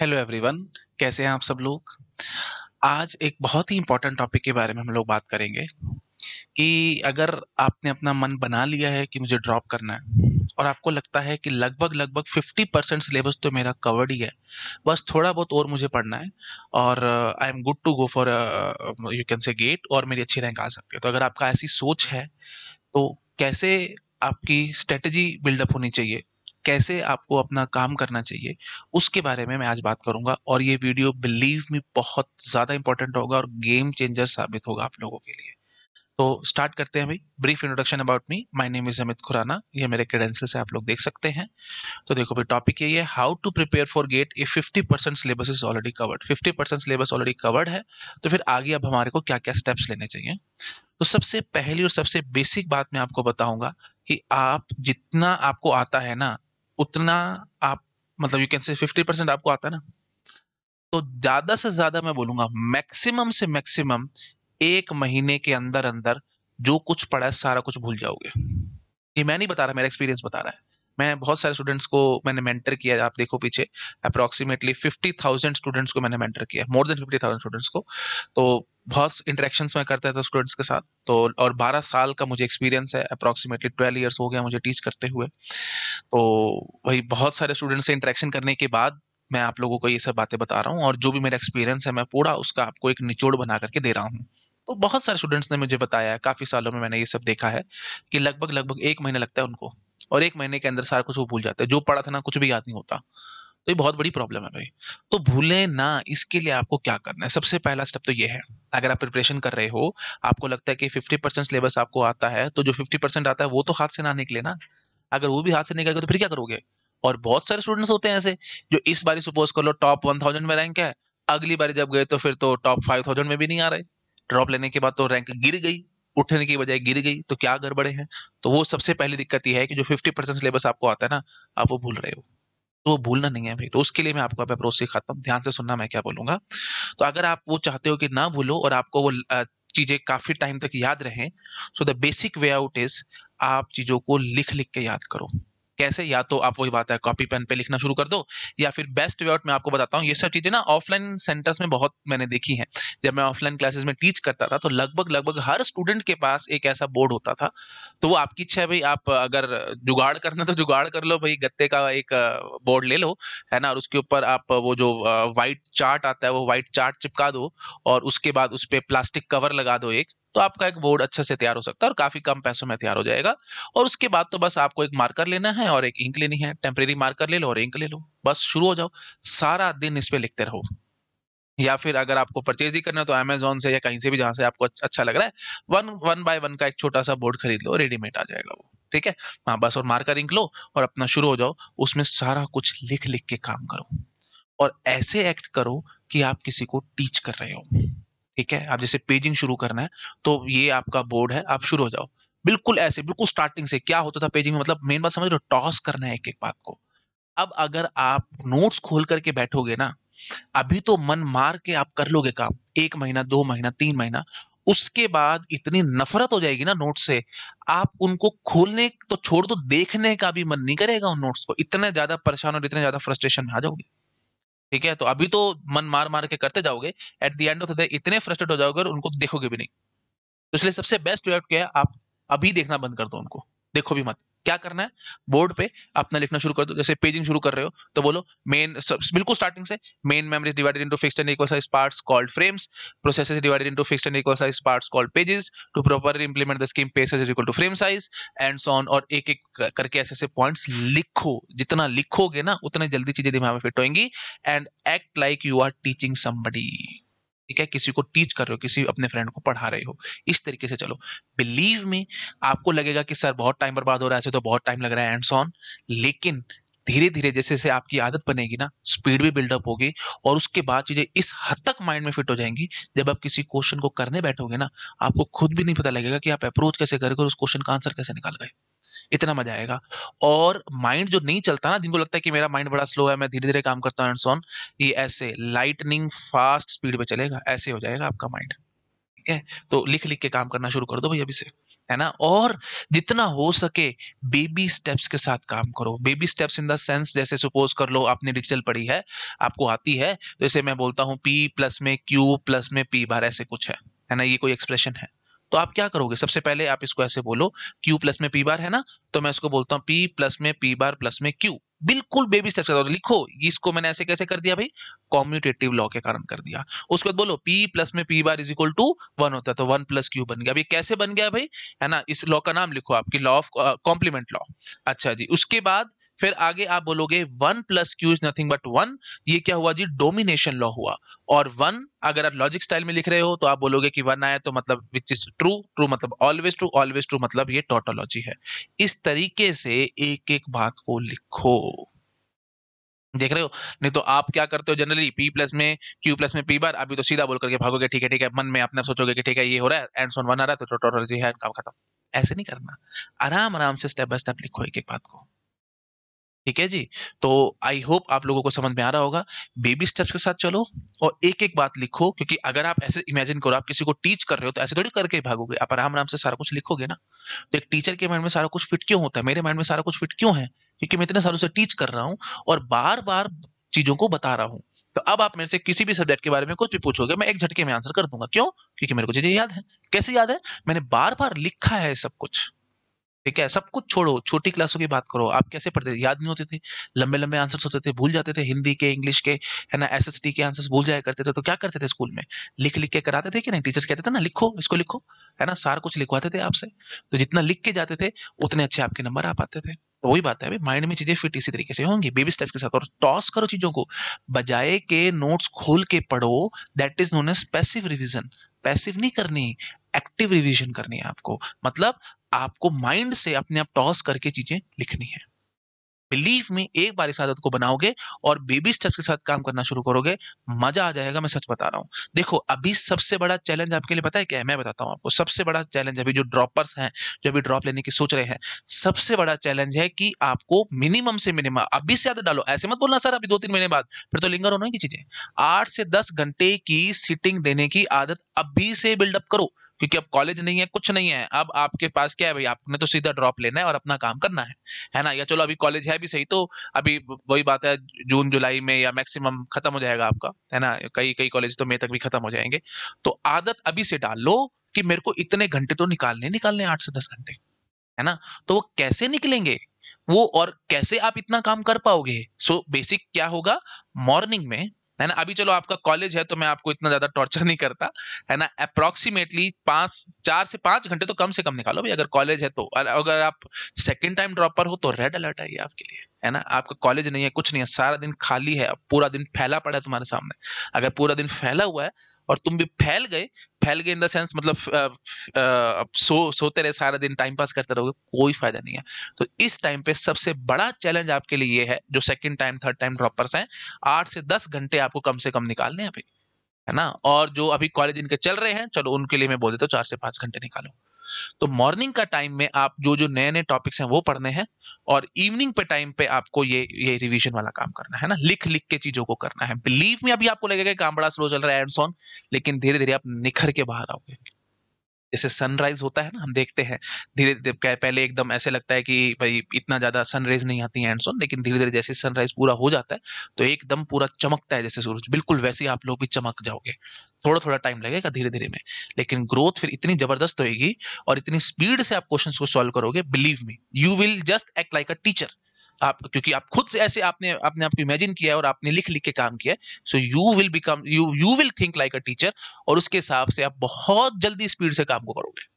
Hello everyone कैसे हैं आप सब लोग आज एक बहुत ही इम्पोर्टेंट टॉपिक के बारे में हम लोग बात करेंगे कि अगर आपने अपना मन बना लिया है कि मुझे ड्रॉप करना है और आपको लगता है कि लगभग लगभग 50 परसेंट सिलेबस तो मेरा कवर्ड ही है बस थोड़ा बहुत और मुझे पढ़ना है और I am good to go for you can say GATE और मेरी अच्छी रैंक आ सकती है तो अगर आपका ऐसी सोच है तो कैसे आपकी स्ट्रेटजी बिल्डअप होनी चाहिए कैसे आपको अपना काम करना चाहिए उसके बारे में मैं आज बात करूंगा और ये वीडियो बिलीव मी बहुत ज़्यादा इंपॉर्टेंट होगा और गेम चेंजर साबित होगा आप लोगों के लिए तो स्टार्ट करते हैं भाई brief introduction about me my name is Amit Khurana ये मेरे से आप लोग देख सकते हैं तो देखो भाई टॉपिक ये है how to prepare for GATE if fifty percent syllabus is already covered fifty percent syllabus already covered है तो फिर आगे अब हमारे को क्या क्या स्टेप्स लेने चाहिए तो सबसे पहली और सबसे बेसिक बात मैं आपको बताऊंगा कि आप जितना आपको आता है ना उतना आप मतलब you can say fifty percent आपको आता है ना तो ज्यादा से ज्यादा मैं बोलूंगा मैक्सिमम से मैक्सिमम एक महीने के अंदर अंदर जो कुछ पढ़ा है सारा कुछ भूल जाओगे ये मैं नहीं बता रहा मेरा एक्सपीरियंस बता रहा है मैं बहुत सारे स्टूडेंट्स को मैंने मेंटर किया आप देखो पीछे अप्रोक्सीमेटली फिफ्टी थाउजेंड स्टूडेंट्स को मैंने मेंटर किया more than fifty thousand students को तो बहुत इंटरेक्शन मैं करता था स्टूडेंट्स के साथ तो और बारह साल का मुझे एक्सपीरियंस है अप्रोक्सीमेटली ट्वेल्व ईयर्स हो गया मुझे टीच करते हुए तो वही बहुत सारे स्टूडेंट्स से इंटरेक्शन करने के बाद मैं आप लोगों को ये सब बातें बता रहा हूँ और जो भी मेरा एक्सपीरियंस है मैं पूरा उसका आपको एक निचोड़ बना करके दे रहा हूँ तो बहुत सारे स्टूडेंट्स ने मुझे बताया काफ़ी सालों में मैंने ये सब देखा है कि लगभग लगभग एक महीना लगता है उनको और एक महीने के अंदर सारा कुछ वो भूल जाते हैं जो पढ़ा था ना कुछ भी याद नहीं होता तो ये बहुत बड़ी प्रॉब्लम है भाई तो भूले ना इसके लिए आपको क्या करना है सबसे पहला स्टेप तो ये है अगर आप प्रिपरेशन कर रहे हो आपको लगता है कि फिफ्टी परसेंट सिलेबस आपको आता है तो जो फिफ्टी परसेंट आता है वो तो हाथ से ना निकले ना अगर वो भी हाथ से निकल गया तो फिर क्या करोगे और बहुत सारे स्टूडेंट्स होते हैं ऐसे जो इस बार सपोज कर लो टॉप वन थाउजेंड में रैंक है अगली बार जब गए तो फिर तो टॉप फाइव थाउजेंड में भी नहीं आ रहे ड्रॉप लेने के बाद तो रैंक गिर गई उठने की बजाय गिर गई तो क्या गड़बड़े हैं तो वो सबसे पहली दिक्कत यह है कि जो फिफ्टी परसेंट सिलेबस आपको आता है ना आप वो भूल रहे हो तो वो भूलना नहीं है भाई तो उसके लिए मैं आपको अब अप्रोच सिखाता हूँ ध्यान से सुनना मैं क्या बोलूंगा तो अगर आप वो चाहते हो कि ना भूलो और आपको वो चीज़ें काफ़ी टाइम तक याद रहें so the basic way out is आप चीज़ों को लिख लिख के याद करो कैसे या तो आप वही बात है कॉपी पेन पे लिखना शुरू कर दो या फिर बेस्ट वे आउट मैं आपको बताता हूँ ये सब चीज़ें ना ऑफलाइन सेंटर्स में बहुत मैंने देखी हैं जब मैं ऑफलाइन क्लासेस में टीच करता था तो लगभग लगभग हर स्टूडेंट के पास एक ऐसा बोर्ड होता था तो वो आपकी इच्छा है भाई आप अगर जुगाड़ करना तो जुगाड़ कर लो भाई गत्ते का एक बोर्ड ले लो है ना और उसके ऊपर आप वो जो वाइट चार्ट आता है वो वाइट चार्ट चिपका दो और उसके बाद उस पर प्लास्टिक कवर लगा दो एक तो आपका एक बोर्ड अच्छे से तैयार हो सकता है और काफ़ी कम पैसों में तैयार हो जाएगा और उसके बाद तो बस आपको एक मार्कर लेना है और एक इंक लेनी है टेम्परेरी मार्कर ले लो और इंक ले लो बस शुरू हो जाओ सारा दिन इस पर लिखते रहो या फिर अगर आपको परचेज ही करना है तो अमेजोन से या कहीं से भी जहां से आपको अच्छा लग रहा है वन वन बाय वन का एक छोटा सा बोर्ड खरीद लो रेडीमेड आ जाएगा वो ठीक है हाँ बस और मार्कर इंक लो और अपना शुरू हो जाओ उसमें सारा कुछ लिख लिख के काम करो और ऐसे एक्ट करो कि आप किसी को टीच कर रहे हो ठीक है आप जैसे पेजिंग शुरू करना है तो ये आपका बोर्ड है आप शुरू हो जाओ बिल्कुल ऐसे बिल्कुल स्टार्टिंग से क्या होता था पेजिंग में मतलब मेन बात समझ लो टॉस करना है एक एक बात को अब अगर आप नोट्स खोल करके बैठोगे ना अभी तो मन मार के आप कर लोगे काम एक महीना दो महीना तीन महीना उसके बाद इतनी नफरत हो जाएगी ना नोट्स से आप उनको खोलने तो छोड़ दो देखने का भी मन नहीं करेगा उन नोट्स को इतने ज्यादा परेशान और इतने ज्यादा फ्रस्ट्रेशन में आ जाओगे ठीक है तो अभी तो मन मार मार के करते जाओगे at the end of the day इतने फ्रस्ट्रेट हो जाओगे और उनको देखोगे भी नहीं तो इसलिए सबसे बेस्ट वे आउट क्या है आप अभी देखना बंद कर दो उनको देखो भी मत क्या करना है बोर्ड पे अपना लिखना शुरू कर दो जैसे पेजिंग शुरू कर रहे हो तो बोलो मेन बिल्कुल स्टार्टिंग से main memory divided into fixed and equal size parts called frames processes divided into fixed and equal size parts called pages to properly implement the scheme page size equal to frame size and so on और एक एक करके ऐसे ऐसे points लिखो जितना लिखोगे ना उतना जल्दी चीजें दिमाग में फिट होंगी and act like you are teaching somebody ठीक है किसी को टीच कर रहे हो किसी अपने फ्रेंड को पढ़ा रहे हो इस तरीके से चलो बिलीव में आपको लगेगा कि सर बहुत टाइम बर्बाद हो रहा है तो बहुत टाइम लग रहा है एंड ऑन लेकिन धीरे धीरे जैसे जैसे आपकी आदत बनेगी ना स्पीड भी बिल्डअप होगी और उसके बाद चीज़ें इस हद तक माइंड में फिट हो जाएंगी जब आप किसी क्वेश्चन को करने बैठोगे ना आपको खुद भी नहीं पता लगेगा कि आप अप्रोच कैसे करोगे और उस क्वेश्चन का आंसर कैसे निकाल गए इतना मजा आएगा और माइंड जो नहीं चलता ना जिनको लगता है कि मेरा माइंड बड़ा स्लो है मैं धीरे धीरे काम करता हूँ एंड सोन ये ऐसे लाइटनिंग फास्ट स्पीड पे चलेगा ऐसे हो जाएगा आपका माइंड ठीक है तो लिख लिख के काम करना शुरू कर दो भाई अभी से है ना और जितना हो सके बेबी स्टेप्स के साथ काम करो baby steps in the sense जैसे सपोज कर लो आपने डिजिटल पढ़ी है आपको आती है जैसे तो मैं बोलता हूँ पी प्लस में क्यू प्लस में पी बार ऐसे कुछ है है ना ये कोई एक्सप्रेशन है तो आप क्या करोगे सबसे पहले आप इसको ऐसे बोलो क्यू प्लस में पी बार है ना तो मैं इसको बोलता हूँ पी प्लस में पी बार प्लस में क्यू बिल्कुल बेबी स्टेप तो लिखो इसको मैंने ऐसे कैसे कर दिया भाई कॉम्यूटेटिव लॉ के कारण कर दिया उसके बाद बोलो पी प्लस में P bar is equal to one होता है तो वन प्लस क्यू बन गया अभी कैसे बन गया भाई है ना इस लॉ का नाम लिखो आपकी लॉ ऑफ कॉम्प्लीमेंट लॉ अच्छा जी उसके बाद फिर आगे आप बोलोगे one plus Q is nothing but one ये क्या हुआ जी डोमिनेशन लॉ हुआ और वन अगर आप लॉजिक स्टाइल में लिख रहे हो तो आप बोलोगे कि वन आया तो मतलब विच इज ट्रू ट्रू मतलब ऑलवेज ट्रू ऑलवेज ट्रू मतलब ये टोटोलॉजी है इस तरीके से एक एक बात को लिखो देख रहे हो नहीं तो आप क्या करते हो जनरली पी प्लस में क्यू प्लस में पी बार अभी तो सीधा बोल करके भागोगे ठीक है ठीक है मन में अपने सोचोगे कि ठीक है ये हो रहा है एंड सोन वन आ रहा है तो टोटोलॉजी है काम खत्म ऐसे नहीं करना आराम आराम से स्टेप बाय स्टेप लिखो एक एक बात को ठीक है जी तो आई होप आप लोगों को समझ में आ रहा होगा बेबी स्टेप्स के साथ चलो और एक एक बात लिखो क्योंकि अगर आप ऐसे इमेजिन करो आप किसी को टीच कर रहे हो तो ऐसे थोड़ी करके भागोगे आप आराम आराम से सारा कुछ लिखोगे ना तो एक टीचर के माइंड में सारा कुछ फिट क्यों होता है मेरे माइंड में सारा कुछ फिट क्यों है क्योंकि मैं इतने सालों से टीच कर रहा हूँ और बार बार चीजों को बता रहा हूँ तो अब आप मेरे से किसी भी सब्जेक्ट के बारे में कुछ भी पूछोगे मैं एक झटके में आंसर कर दूंगा क्यों क्योंकि मेरे को चीजें याद है कैसे याद है मैंने बार बार लिखा है सब कुछ ठीक है सब कुछ छोड़ो छोटी क्लासों की बात करो आप कैसे पढ़ते थे याद नहीं होते थे लंबे लंबे आंसर्स होते थे भूल जाते थे हिंदी के इंग्लिश के है ना एस के आंसर्स भूल जाया करते थे तो क्या करते थे स्कूल में लिख लिख के कराते थे कि नहीं टीचर्स कहते थे ना लिखो इसको लिखो है ना सार कुछ लिखवाते थे आपसे तो जितना लिख के जाते थे उतने अच्छे आपके नंबर आ पाते थे तो वही बात है माइंड में चीजें फिट इसी तरीके से होंगी बेबी स्टेप्स के साथ और टॉस करो चीजों को बजाय के नोट्स खोल के पढ़ो that is known as passive revision passive नहीं करनी एक्टिव रिविजन करनी है आपको मतलब आपको माइंड से अपने आप टॉस करके चीजें लिखनी है बिलीव में एक बार इस आदत को बनाओगे और बेबी स्टेप्स के साथ काम करना शुरू करोगे मजा आ जाएगा मैं सच बता रहा हूँ देखो अभी सबसे बड़ा चैलेंज आपके लिए पता है क्या है मैं बताता हूँ आपको सबसे बड़ा चैलेंज अभी जो ड्रॉपर्स हैं जो अभी ड्रॉप लेने की सोच रहे हैं सबसे बड़ा चैलेंज है कि आपको मिनिमम से मिनिमम अभी से आदत डालो ऐसे मत बोलना सर अभी दो तीन महीने बाद फिर तो लिंगर होना की चीजें आठ से दस घंटे की सिटिंग देने की आदत अभी से बिल्डअप करो क्योंकि अब कॉलेज नहीं है कुछ नहीं है अब आपके पास क्या है भाई आपने तो सीधा ड्रॉप लेना है और अपना काम करना है है ना या चलो अभी कॉलेज है भी सही तो अभी वही बात है जून जुलाई में या मैक्सिमम खत्म हो जाएगा आपका है ना कई कई कॉलेज तो मई तक भी खत्म हो जाएंगे तो आदत अभी से डाल लो कि मेरे को इतने घंटे तो निकालने निकालने आठ से दस घंटे है ना तो वो कैसे निकलेंगे वो और कैसे आप इतना काम कर पाओगे सो so, बेसिक क्या होगा मॉर्निंग में है ना अभी चलो आपका कॉलेज है तो मैं आपको इतना ज्यादा टॉर्चर नहीं करता है ना अप्रोक्सीमेटली पांच चार से पांच घंटे तो कम से कम निकालो भाई अगर कॉलेज है तो अगर आप सेकेंड टाइम ड्रॉपर हो तो रेड अलर्ट है आपके लिए है ना आपका कॉलेज नहीं है कुछ नहीं है सारा दिन खाली है पूरा दिन फैला पड़ा है तुम्हारे सामने अगर पूरा दिन फैला हुआ है और तुम भी फैल गए फैल गए इन द सेंस मतलब आ, आ, सो सोते रहे सारा दिन टाइम पास करते रहोगे कोई फायदा नहीं है तो इस टाइम पे सबसे बड़ा चैलेंज आपके लिए ये है जो second time third time droppers हैं आठ से दस घंटे आपको कम से कम निकालने हैं अभी है ना और जो अभी कॉलेज इनके चल रहे हैं चलो उनके लिए मैं बोल देता हूँ चार से पाँच घंटे निकालो तो मॉर्निंग का टाइम में आप जो जो नए नए टॉपिक्स हैं वो पढ़ने हैं और इवनिंग पे टाइम पे आपको ये ये रिवीजन वाला काम करना है ना लिख लिख के चीजों को करना है बिलीव में अभी आपको लगेगा काम बड़ा स्लो चल रहा है एंड सोन लेकिन धीरे धीरे आप निखर के बाहर आओगे जैसे सनराइज होता है ना हम देखते हैं धीरे धीरे पहले एकदम ऐसे लगता है कि भाई इतना ज़्यादा सनराइज नहीं आती है एंडसोन लेकिन धीरे धीरे जैसे सनराइज पूरा हो जाता है तो एकदम पूरा चमकता है जैसे सूरज बिल्कुल वैसे ही आप लोग भी चमक जाओगे थोड़ा थोड़ा टाइम लगेगा धीरे धीरे में लेकिन ग्रोथ फिर इतनी ज़बरदस्त होगी और इतनी स्पीड से आप क्वेश्चन को सॉल्व करोगे believe me you will just act like a teacher आप क्योंकि आप खुद से ऐसे आपने आपने आपको इमेजिन किया है और आपने लिख लिख के काम किया है so you will become you you will think like a teacher और उसके हिसाब से आप बहुत जल्दी स्पीड से काम को करोगे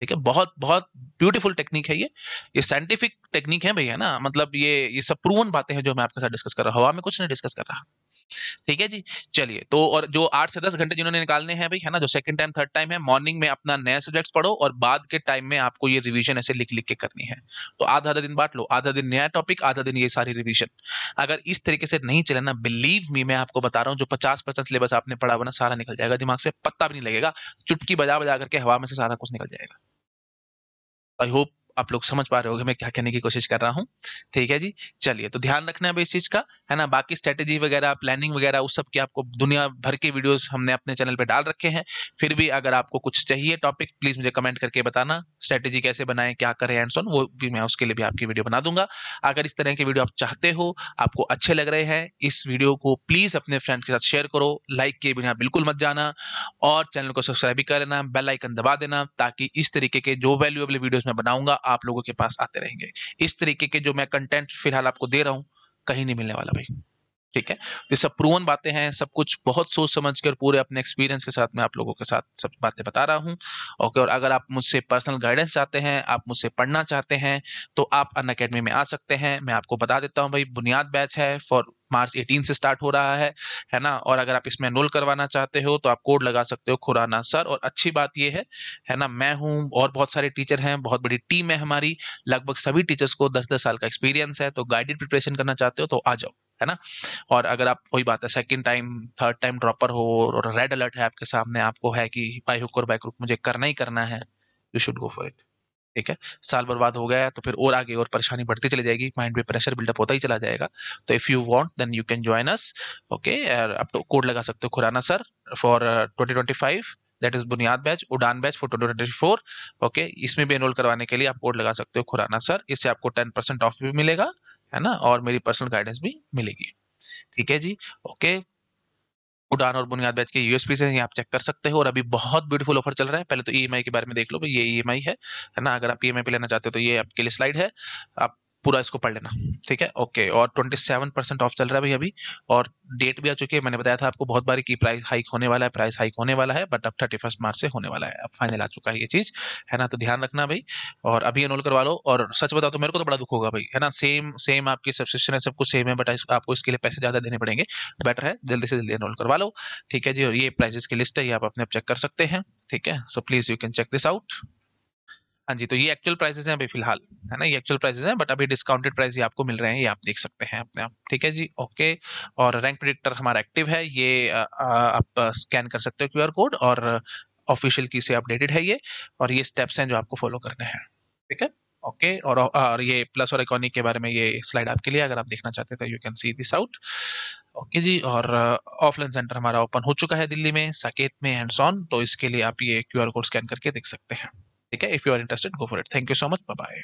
ठीक है बहुत बहुत ब्यूटीफुल टेक्निक है ये ये साइंटिफिक टेक्निक है भैया ना मतलब ये ये सब प्रूवन बातें हैं जो मैं आपके साथ डिस्कस कर रहा हूँ हवा में कुछ नहीं डिस्कस कर रहा हूँ ठीक है जी चलिए तो और जो आठ से दस घंटे जिन्होंने निकालने हैं भाई है ना जो सेकंड टाइम थर्ड टाइम है मॉर्निंग में अपना नया सब्जेक्ट्स पढ़ो और बाद के टाइम में आपको ये रिवीजन ऐसे लिख लिख के करनी है तो आधा आधा दिन बांट लो आधा दिन नया टॉपिक आधा दिन ये सारी रिविजन अगर इस तरीके से नहीं चले ना बिलीव मी मैं आपको बता रहा हूँ जो पचास परसेंट सिलेबस आपने पढ़ा हुआ ना सारा निकल जाएगा दिमाग से पत्ता भी नहीं लगेगा चुटकी बजा बजा करके हवा में से सारा कुछ निकल जाएगा आई होप आप लोग समझ पा रहे होगे मैं क्या कहने की कोशिश कर रहा हूँ ठीक है जी चलिए तो ध्यान रखना है इस चीज़ का है ना बाकी स्ट्रेटेजी वगैरह प्लानिंग वगैरह उस सब की आपको दुनिया भर के वीडियोस हमने अपने चैनल पर डाल रखे हैं फिर भी अगर आपको कुछ चाहिए टॉपिक प्लीज़ मुझे कमेंट करके बताना स्ट्रेटेजी कैसे बनाएं क्या करें एंड सोन वो भी मैं उसके लिए भी आपकी वीडियो बना दूंगा अगर इस तरह के वीडियो आप चाहते हो आपको अच्छे लग रहे हैं इस वीडियो को प्लीज़ अपने फ्रेंड के साथ शेयर करो लाइक किए बिना बिल्कुल मत जाना और चैनल को सब्सक्राइब भी कर लेना बेलाइकन दबा देना ताकि इस तरीके के जो वैल्यूएबल वीडियोज़ मैं बनाऊंगा आप लोगों के पास आते रहेंगे इस तरीके के जो मैं कंटेंट फिलहाल आपको दे रहा हूँ कहीं नहीं मिलने वाला भाई ठीक है ये सब प्रूवन बातें हैं सब कुछ बहुत सोच समझ कर पूरे अपने एक्सपीरियंस के साथ मैं आप लोगों के साथ सब बातें बता रहा हूँ ओके और अगर आप मुझसे पर्सनल गाइडेंस चाहते हैं आप मुझसे पढ़ना चाहते हैं तो आप अन अकेडमी में आ सकते हैं मैं आपको बता देता हूँ भाई बुनियाद बैच है फॉर मार्च 18 से स्टार्ट हो रहा है है ना और अगर आप इसमें एनरोल करवाना चाहते हो तो आप कोड लगा सकते हो खुराना सर और अच्छी बात यह है है ना मैं हूँ और बहुत सारे टीचर हैं बहुत बड़ी टीम है हमारी लगभग सभी टीचर्स को दस दस साल का एक्सपीरियंस है तो गाइडेड प्रिपरेशन करना चाहते हो तो आ जाओ है ना और अगर आप कोई बात है second time third time dropper हो और रेड अलर्ट है आपके सामने आपको है कि बाई हुक और बाई मुझे करना ही करना है you should go for it ठीक है साल बर्बाद हो गया तो फिर और आगे और परेशानी बढ़ती चली जाएगी माइंड पे प्रेशर बिल्डअप होता ही चला जाएगा तो if you want then you can join us okay आप तो कोड लगा सकते हो Khurana sir for twenty twenty five that is बुनियाद बैच उड़ान batch for twenty twenty four okay इसमें भी एनरोल करवाने के लिए आप कोड लगा सकते हो खुराना सर इससे आपको टेन परसेंट ऑफ भी मिलेगा है ना और मेरी पर्सनल गाइडेंस भी मिलेगी ठीक है जी ओके okay. उड़ान और बुनियाद बैच के यूएसपी से आप चेक कर सकते हो और अभी बहुत ब्यूटीफुल ऑफर चल रहा है पहले तो ई e के बारे में देख लो भाई ये ई e है ना अगर आप ई e पे लेना चाहते हो तो ये आपके लिए स्लाइड है आप पूरा इसको पढ़ लेना ठीक है ओके और ट्वेंटी सेवन परसेंट ऑफ चल रहा है भाई अभी और डेट भी आ चुकी है मैंने बताया था आपको बहुत बार कि प्राइस हाइक होने वाला है प्राइस हाइक होने वाला है बट अब थर्टी फर्स्ट मार्च से होने वाला है अब फाइनल आ चुका है ये चीज़ है ना तो ध्यान रखना भाई और अभी एनरोल करवा लो और सच बताओ तो मेरे को तो बड़ा दुख होगा भाई है ना सेम सेम आपकी सब्सक्रिप्शन है सब कुछ सेम है बट आपको इसके लिए पैसे ज़्यादा देने पड़ेंगे बेटर है जल्दी से जल्दी एनरोल करवा लो ठीक है जी और ये प्राइजेस की लिस्ट है ये आप अपने चेक कर सकते हैं ठीक है so please you can check this out हाँ जी तो ये एक्चुअल प्राइसेस हैं अभी फिलहाल है ना ये एक्चुअल प्राइसेस हैं बट अभी डिस्काउंटेड प्राइस ये आपको मिल रहे हैं ये आप देख सकते हैं अपने आप ठीक है जी ओके और रैंक प्रिडिक्टर हमारा एक्टिव है ये आ, आप स्कैन कर सकते हो क्यूआर कोड और ऑफिशियल की से अपडेटेड है ये और ये स्टेप्स हैं जो आपको फॉलो करने हैं ठीक है ओके और और ये प्लस और इकोनिक के बारे में ये स्लाइड आपके लिए अगर आप देखना चाहते हैं तो you can see this out okay जी और ऑफलाइन सेंटर हमारा ओपन हो चुका है दिल्ली में साकेत में एंड सॉन तो इसके लिए आप ये क्यू कोड स्कैन करके देख सकते हैं Okay, if you are interested, go for it. Thank you so much. Bye bye.